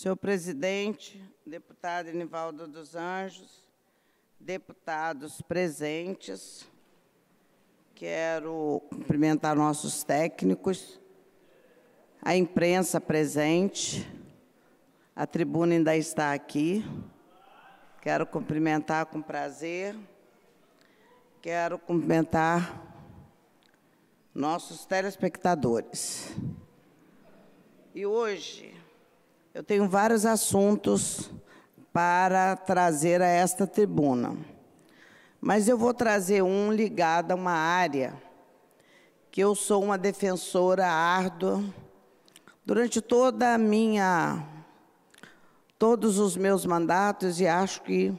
Senhor presidente, deputado Inivaldo dos Anjos, deputados presentes, quero cumprimentar nossos técnicos, a imprensa presente, a tribuna ainda está aqui. Quero cumprimentar com prazer. Quero cumprimentar nossos telespectadores. E hoje eu tenho vários assuntos para trazer a esta tribuna, mas eu vou trazer um ligado a uma área que eu sou uma defensora árdua durante toda a minha todos os meus mandatos e acho que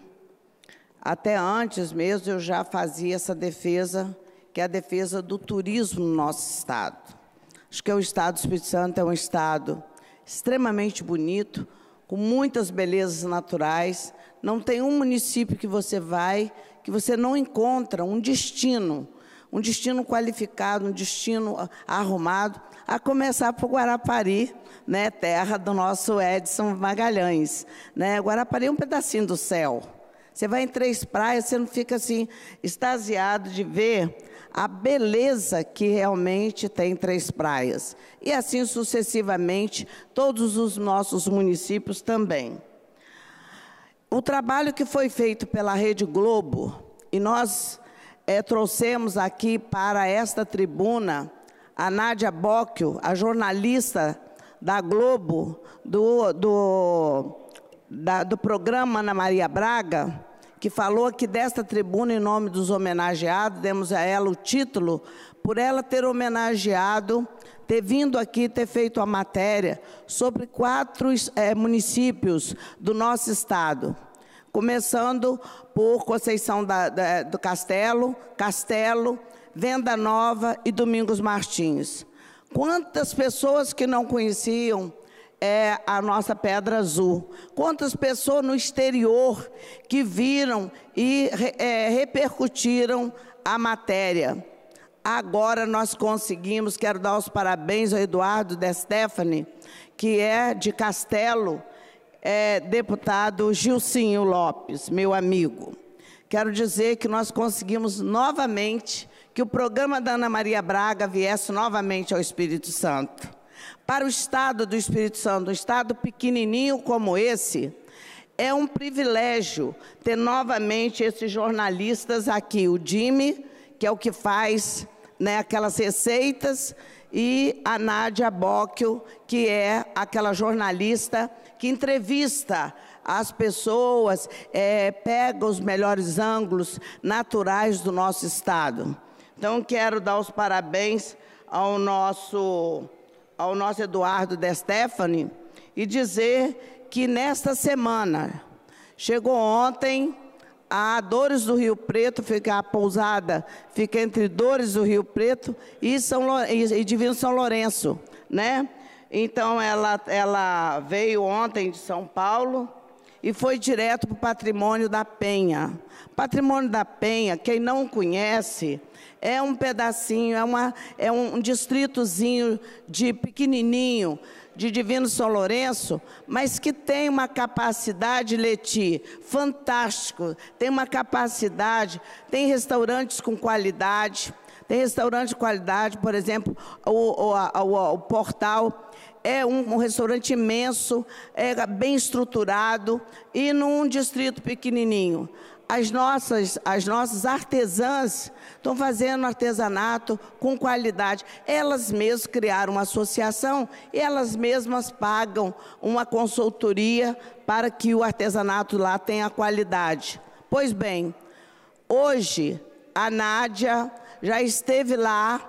até antes mesmo eu já fazia essa defesa, que é a defesa do turismo no nosso estado. Acho que é o estado do Espírito Santo é um estado extremamente bonito, com muitas belezas naturais. Não tem um município que você vai que você não encontra um destino, um destino qualificado, um destino ah, arrumado, a começar por Guarapari, né, terra do nosso Edson Magalhães. Né? Guarapari é um pedacinho do céu. Você vai em Três Praias, você não fica assim extasiado de ver a beleza que realmente tem Três Praias. E assim sucessivamente, todos os nossos municípios também. O trabalho que foi feito pela Rede Globo, e nós é, trouxemos aqui para esta tribuna a Nádia Bocchio, a jornalista da Globo, do, do da, do programa Ana Maria Braga, que falou aqui desta tribuna em nome dos homenageados, demos a ela o título, por ela ter homenageado, ter vindo aqui, ter feito a matéria sobre quatro é, municípios do nosso estado. Começando por Conceição da, da, do Castelo, Castelo, Venda Nova e Domingos Martins. Quantas pessoas que não conheciam é a nossa pedra azul. Quantas pessoas no exterior que viram e é, repercutiram a matéria. Agora nós conseguimos, quero dar os parabéns ao Eduardo De Stephanie, que é de Castelo, é, deputado Gilcinho Lopes, meu amigo. Quero dizer que nós conseguimos novamente que o programa da Ana Maria Braga viesse novamente ao Espírito Santo. Para o Estado do Espírito Santo, um Estado pequenininho como esse, é um privilégio ter novamente esses jornalistas aqui, o Jimmy, que é o que faz né, aquelas receitas, e a Nádia Bocchio, que é aquela jornalista que entrevista as pessoas, é, pega os melhores ângulos naturais do nosso Estado. Então, quero dar os parabéns ao nosso ao nosso Eduardo De Stefani e dizer que nesta semana, chegou ontem, a Dores do Rio Preto, fica a pousada, fica entre Dores do Rio Preto e, São, e Divino São Lourenço, né? Então, ela, ela veio ontem de São Paulo e foi direto para o patrimônio da Penha. Patrimônio da Penha, quem não conhece, é um pedacinho, é, uma, é um distritozinho de pequenininho, de Divino São Lourenço, mas que tem uma capacidade, Leti, fantástico, tem uma capacidade, tem restaurantes com qualidade, tem restaurante de qualidade, por exemplo, o, o, o, o Portal, é um, um, restaurante imenso, é bem estruturado e num distrito pequenininho as nossas, as nossas artesãs estão fazendo artesanato com qualidade. Elas mesmas criaram uma associação e elas mesmas pagam uma consultoria para que o artesanato lá tenha qualidade. Pois bem, hoje a Nádia já esteve lá,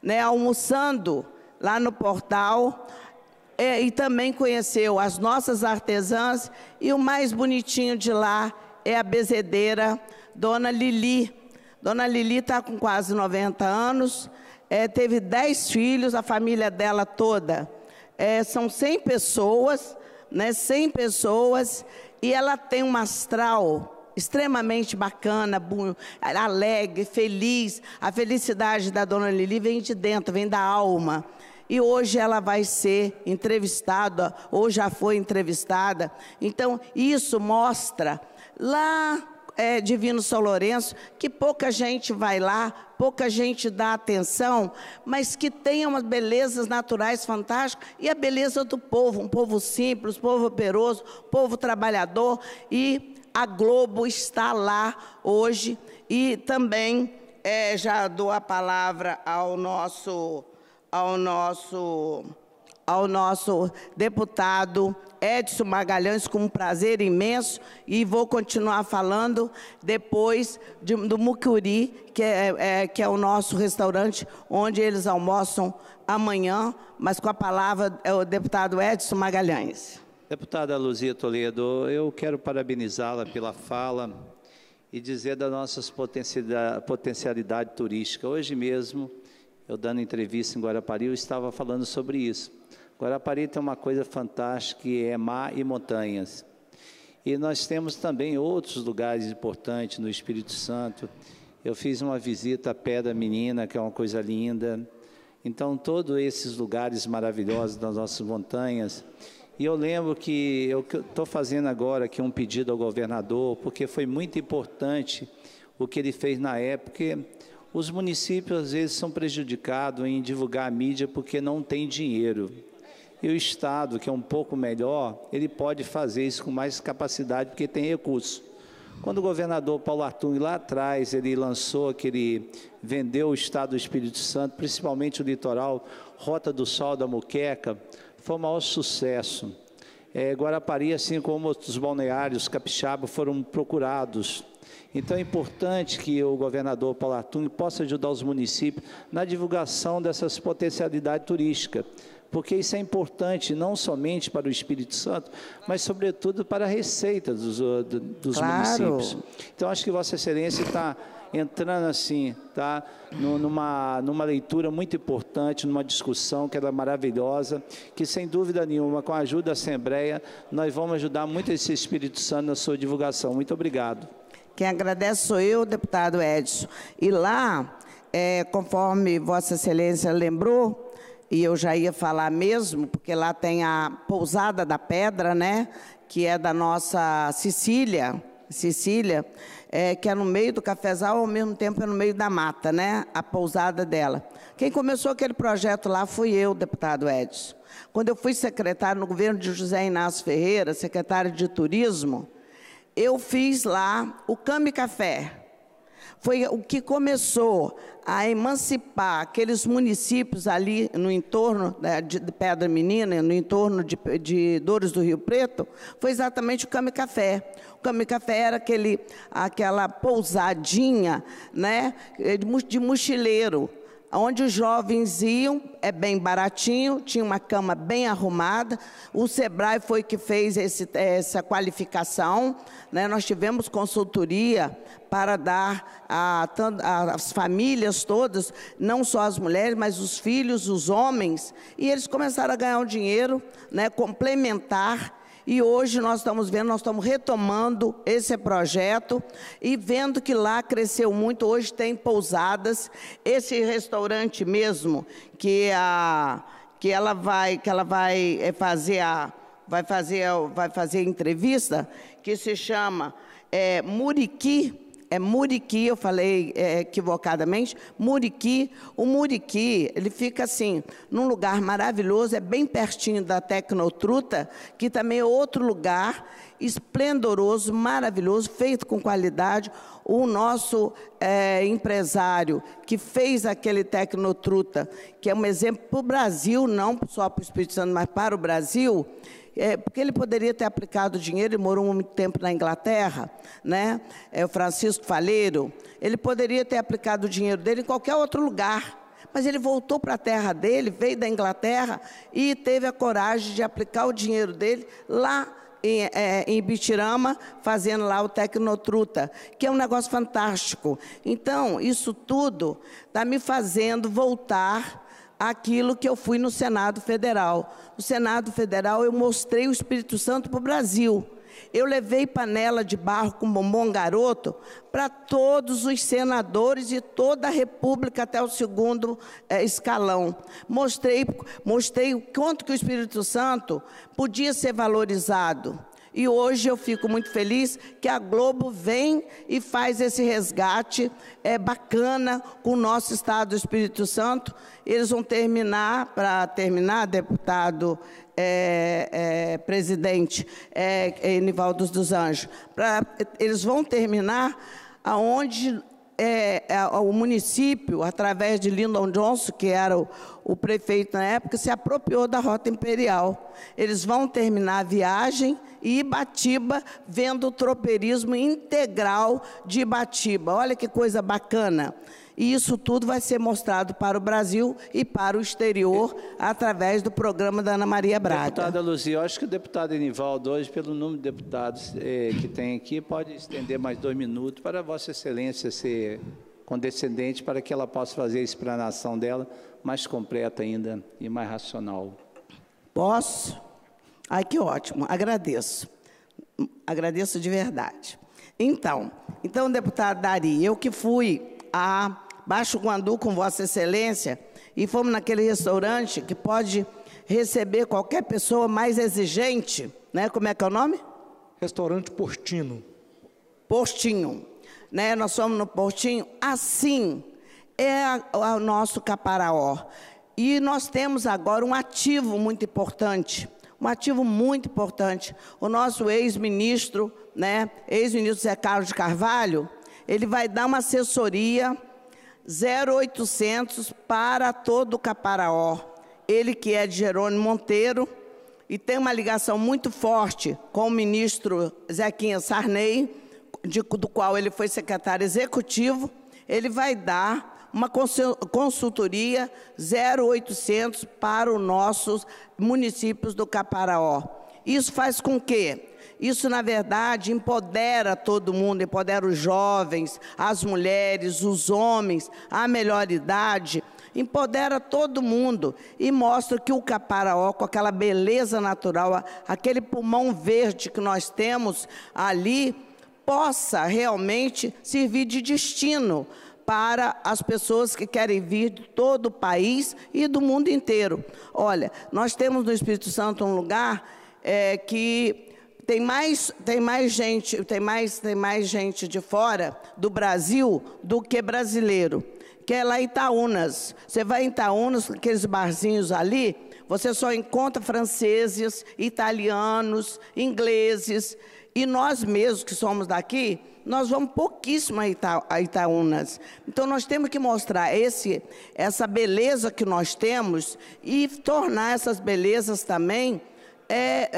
né, almoçando lá no portal. É, e também conheceu as nossas artesãs e o mais bonitinho de lá é a bezedeira Dona Lili. Dona Lili está com quase 90 anos, é, teve 10 filhos, a família dela toda. É, são 100 pessoas, né, 100 pessoas, e ela tem um astral extremamente bacana, alegre, feliz. A felicidade da Dona Lili vem de dentro, vem da alma e hoje ela vai ser entrevistada, ou já foi entrevistada. Então, isso mostra lá é, Divino São Lourenço, que pouca gente vai lá, pouca gente dá atenção, mas que tem umas belezas naturais fantásticas e a beleza do povo, um povo simples, povo operoso, povo trabalhador. E a Globo está lá hoje e também é, já dou a palavra ao nosso, ao nosso ao nosso deputado Edson Magalhães com um prazer imenso e vou continuar falando depois de, do Mucuri, que é, é, que é o nosso restaurante onde eles almoçam amanhã, mas com a palavra é o deputado Edson Magalhães. Deputada Luzia Toledo, eu quero parabenizá-la pela fala e dizer das nossas potencialidades potencialidade turística. Hoje mesmo, eu dando entrevista em Guarapari, eu estava falando sobre isso Guarapari tem é uma coisa fantástica que é mar e montanhas. E nós temos também outros lugares importantes no Espírito Santo. Eu fiz uma visita à Pedra Menina, que é uma coisa linda. Então, todos esses lugares maravilhosos das nossas montanhas. E eu lembro que eu estou fazendo agora aqui um pedido ao governador, porque foi muito importante o que ele fez na época. Os municípios, às vezes, são prejudicados em divulgar a mídia porque não tem dinheiro. E o Estado, que é um pouco melhor, ele pode fazer isso com mais capacidade, porque tem recursos. Quando o governador Paulo Artur, lá atrás, ele lançou aquele, vendeu o Estado do Espírito Santo, principalmente o litoral, Rota do Sol da Muqueca, foi um maior sucesso. É, Guarapari, assim como os balneários capixaba, foram procurados então é importante que o governador Palatunho possa ajudar os municípios na divulgação dessas potencialidades turísticas, porque isso é importante não somente para o Espírito Santo, mas sobretudo para a receita dos, dos claro. municípios. Então acho que Vossa Excelência está entrando assim, tá? Numa, numa leitura muito importante, numa discussão que era é maravilhosa, que sem dúvida nenhuma, com a ajuda da Assembleia, nós vamos ajudar muito esse Espírito Santo na sua divulgação. Muito obrigado. Quem agradece sou eu, deputado Edson. E lá, é, conforme Vossa Excelência lembrou, e eu já ia falar mesmo, porque lá tem a Pousada da Pedra, né? Que é da nossa Sicília, Sicília, é, que é no meio do cafezal, ao mesmo tempo é no meio da mata, né? A pousada dela. Quem começou aquele projeto lá fui eu, deputado Edson. Quando eu fui secretário no governo de José Inácio Ferreira, secretário de Turismo, eu fiz lá o Cami Café. Foi o que começou a emancipar aqueles municípios ali no entorno né, de Pedra Menina, no entorno de, de Dores do Rio Preto, foi exatamente o Cami Café. O Cami Café era aquele, aquela pousadinha né, de mochileiro onde os jovens iam, é bem baratinho, tinha uma cama bem arrumada. O Sebrae foi que fez esse, essa qualificação. Né? Nós tivemos consultoria para dar às famílias todas, não só as mulheres, mas os filhos, os homens. E eles começaram a ganhar um dinheiro né, complementar e hoje nós estamos vendo, nós estamos retomando esse projeto e vendo que lá cresceu muito. Hoje tem pousadas. Esse restaurante mesmo que a que ela vai que ela vai eh, fazer a vai fazer vai fazer entrevista que se chama é, Muriqui é muriqui, eu falei é, equivocadamente, muriqui. O muriqui, ele fica assim, num lugar maravilhoso, é bem pertinho da Tecnotruta, que também é outro lugar esplendoroso, maravilhoso, feito com qualidade. O nosso é, empresário que fez aquele Tecnotruta, que é um exemplo para o Brasil, não só para o Espírito Santo, mas para o Brasil, é, porque ele poderia ter aplicado dinheiro, ele morou muito tempo na Inglaterra, né? é, o Francisco Faleiro, ele poderia ter aplicado o dinheiro dele em qualquer outro lugar, mas ele voltou para a terra dele, veio da Inglaterra e teve a coragem de aplicar o dinheiro dele lá em, é, em Bitirama, fazendo lá o Tecnotruta, que é um negócio fantástico. Então, isso tudo está me fazendo voltar aquilo que eu fui no Senado Federal. No Senado Federal eu mostrei o Espírito Santo para o Brasil. Eu levei panela de barro com bombom garoto para todos os senadores de toda a República até o segundo é, escalão. Mostrei, mostrei o quanto que o Espírito Santo podia ser valorizado. E hoje eu fico muito feliz que a Globo vem e faz esse resgate é, bacana com o nosso Estado do Espírito Santo. Eles vão terminar, para terminar, deputado é, é, presidente é, é, Enivaldo dos Anjos, pra, eles vão terminar aonde é, é, o município, através de Lyndon Johnson, que era o, o, prefeito na época, se apropriou da Rota Imperial. Eles vão terminar a viagem e Ibatiba vendo o tropeirismo integral de Ibatiba. Olha que coisa bacana. E isso tudo vai ser mostrado para o Brasil e para o exterior através do programa da Ana Maria Braga. Deputada Luzia, eu acho que o deputado Enivaldo, hoje, pelo número de deputados eh, que tem aqui, pode estender mais dois minutos para Vossa Excelência ser condescendente para que ela possa fazer a explanação dela mais completa ainda e mais racional. Posso? Ai, que ótimo, agradeço. Agradeço de verdade. Então, então deputado Dari, eu que fui a Baixo Guandu com Vossa Excelência e fomos naquele restaurante que pode receber qualquer pessoa mais exigente, né? Como é que é o nome? Restaurante Portino. Portinho, né? Nós fomos no Portinho. Assim é o nosso Caparaó. E nós temos agora um ativo muito importante, um ativo muito importante. O nosso ex-ministro, né, ex-ministro Zé Carlos de Carvalho, ele vai dar uma assessoria 0800 para todo Caparaó. Ele que é de Jerônimo Monteiro e tem uma ligação muito forte com o ministro Zequinha Sarney, de, do qual ele foi secretário executivo. Ele vai dar uma consultoria 0800 para os nossos municípios do Caparaó. Isso faz com que isso, na verdade, empodera todo mundo, empodera os jovens, as mulheres, os homens, a melhor idade, empodera todo mundo e mostra que o caparaó, com aquela beleza natural, aquele pulmão verde que nós temos ali, possa realmente servir de destino para as pessoas que querem vir de todo o país e do mundo inteiro. Olha, nós temos no Espírito Santo um lugar é, que tem mais, tem mais gente, tem mais, tem mais gente de fora do Brasil do que brasileiro. Que é lá em Itaúnas. Você vai em Itaúnas, aqueles barzinhos ali, você só encontra franceses, italianos, ingleses. E nós mesmos que somos daqui, nós vamos pouquíssimo a, Ita a Itaúnas. Então nós temos que mostrar esse, essa beleza que nós temos e tornar essas belezas também é,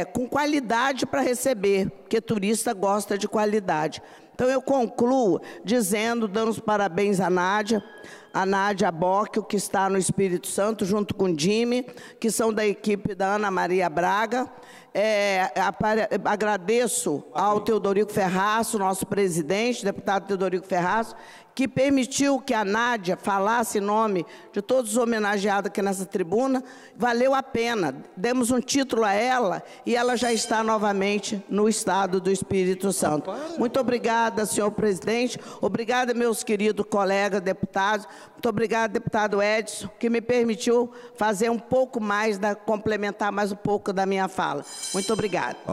é, com qualidade para receber, porque turista gosta de qualidade. Então eu concluo dizendo, dando os parabéns à Nádia, a Nádia Bocchio, que está no Espírito Santo, junto com o Dime, que são da equipe da Ana Maria Braga. É, agradeço ao Teodorico Ferraço, nosso presidente, deputado Teodorico Ferraço, que permitiu que a Nádia falasse em nome de todos os homenageados aqui nessa tribuna. Valeu a pena. Demos um título a ela e ela já está novamente no estado do Espírito Santo. Muito obrigada, senhor presidente. Obrigada, meus queridos colegas deputados. Muito obrigada, deputado Edson, que me permitiu fazer um pouco mais, da, né, complementar mais um pouco da minha fala. Muito obrigada.